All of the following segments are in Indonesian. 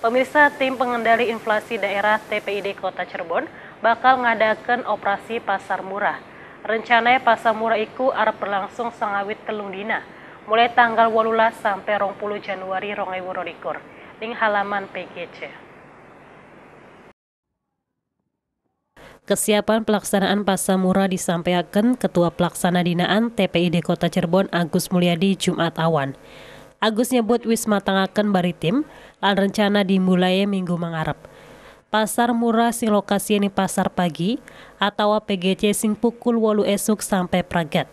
Pemirsa tim pengendali inflasi daerah TPID Kota Cirebon bakal ngadakan operasi pasar murah. Rencananya pasar murah itu arep berlangsung sangawit telung dina, mulai tanggal 18 sampai 20 Januari 2022 ning halaman PGC. Kesiapan pelaksanaan pasar murah disampaikan Ketua Pelaksana Dinaan TPID Kota Cirebon Agus Mulyadi Jumat awan. Agus nyebut Wisma Tangakan baritim lan rencana dimulai minggu mangarep. Pasar murah sing lokasi ini pasar pagi atau PGC sing pukul walu esuk sampai pragat.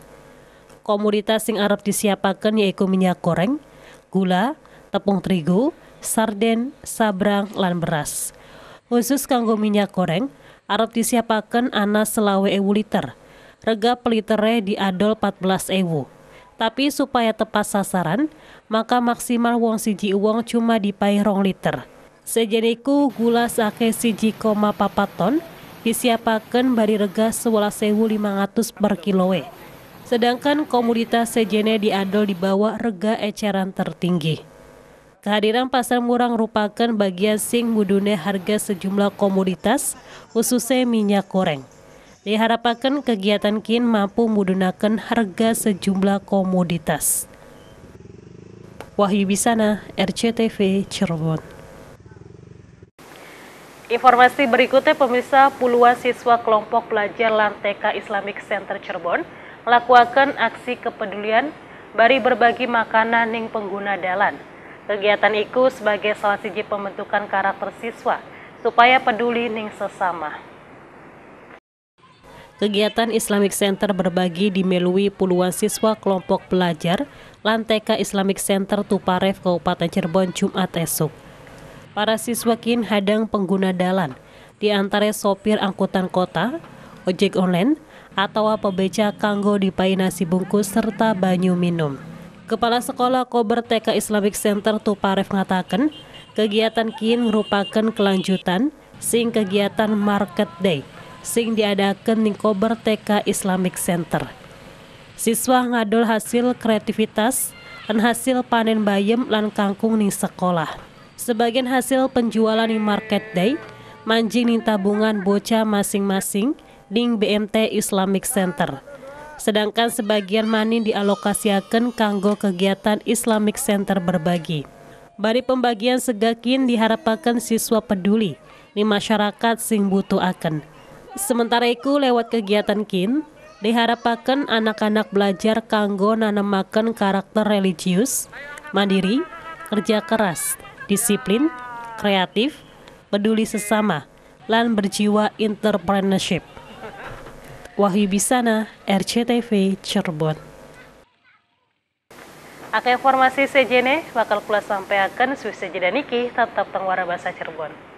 Komoditas sing Arab disiapaken yaitu minyak goreng, gula, tepung terigu, sarden, sabrang, lan beras. Khusus kanggo minyak goreng, Arab disiapaken anas selawe ewu liter. Rega peliternya diadol 14 ewu. Tapi supaya tepat sasaran, maka maksimal wong siji uang cuma dipai rong liter. Sejeniku gula sake siji koma papat ton, disiapakan bari rega sewelas sewu lima ratus per kilowe. Sedangkan komoditas sejene diadol di bawah rega eceran tertinggi. Kehadiran pasar murah merupakan bagian sing mudune harga sejumlah komoditas, khususnya minyak goreng. Diharapkan kegiatan kin mampu menggunakan harga sejumlah komoditas. Wahyu Bisana, RCTV, Cirebon. Informasi berikutnya pemirsa puluhan siswa kelompok pelajar Lanteka Islamic Center Cirebon melakukan aksi kepedulian bari berbagi makanan ning pengguna dalan. Kegiatan itu sebagai salah siji pembentukan karakter siswa supaya peduli ning sesama. Kegiatan Islamic Center berbagi dimelui puluhan siswa kelompok pelajar Lanteka Islamic Center Tuparev Kabupaten Cirebon Jumat esok. Para siswa kin hadang pengguna dalan, di antara sopir angkutan kota, ojek online, atau pebeca kanggo dipai nasi bungkus serta banyu minum. Kepala Sekolah Kober TK Islamic Center Tuparev mengatakan, kegiatan kin merupakan kelanjutan sing kegiatan Market Day – sing diadakan di kober TK Islamic Center. Siswa ngadol hasil kreativitas, dan hasil panen bayam lan kangkung di sekolah. Sebagian hasil penjualan di market day, manjing di tabungan bocah masing-masing di BMT Islamic Center. Sedangkan sebagian manin dialokasiakan kanggo kegiatan Islamic Center berbagi. Bari pembagian segakin diharapkan siswa peduli di masyarakat sing butuh akan. Sementara itu lewat kegiatan KIN, diharapkan anak-anak belajar kanggo nanamakan karakter religius, mandiri, kerja keras, disiplin, kreatif, peduli sesama, dan berjiwa entrepreneurship. Wahyu Bisana, RCTV, Cirebon. Aka informasi sejene bakal kula akan suwi sejeda niki tetap tengwara bahasa Cirebon.